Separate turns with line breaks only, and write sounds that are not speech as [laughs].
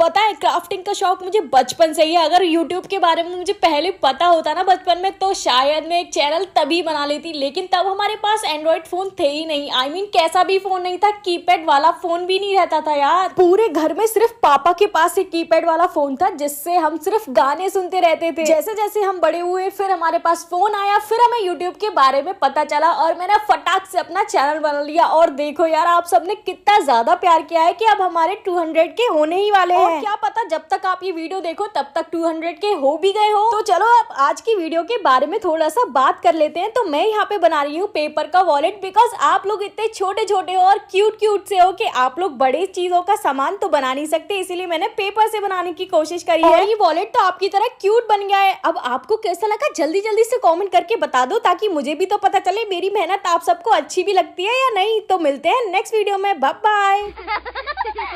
पता है क्राफ्टिंग का शौक मुझे बचपन से ही है अगर यूट्यूब के बारे में मुझे पहले पता होता ना बचपन में तो शायद मैं एक चैनल तभी बना लेती लेकिन तब हमारे पास एंड्रॉयड फ़ोन थे ही नहीं आई I मीन mean, कैसा भी फ़ोन नहीं था कीपैड वाला फ़ोन भी नहीं रहता था यार पूरे घर में सिर्फ पापा के पास एक कीपैड वाला फ़ोन था जिससे हम सिर्फ गाने सुनते रहते थे जैसे जैसे हम बड़े हुए फिर हमारे पास फ़ोन आया फिर हमें यूट्यूब के बारे में पता चला और मैंने फटाक से अपना चैनल बना लिया और देखो यार आप सबने कितना ज़्यादा प्यार किया है कि अब हमारे टू के होने ही वाले हैं और क्या पता जब तक आप ये वीडियो देखो तब तक 200 के हो भी गए हो तो चलो आप आज की वीडियो के बारे में थोड़ा सा बात कर लेते हैं तो मैं यहाँ पे बना रही हूँ पेपर का वॉलेट बिकॉज आप लोग इतने छोटे छोटे हो और क्यूट क्यूट से हो कि आप लोग बड़े चीजों का सामान तो बना नहीं सकते इसीलिए मैंने पेपर से बनाने की कोशिश करी है ये वॉलेट तो आपकी तरह क्यूट बन गया है अब आपको कैसा लगा जल्दी जल्दी से कॉमेंट करके बता दो ताकि मुझे भी तो पता चले मेरी मेहनत आप सबको अच्छी भी लगती है या नहीं तो मिलते हैं नेक्स्ट वीडियो में बाय [laughs]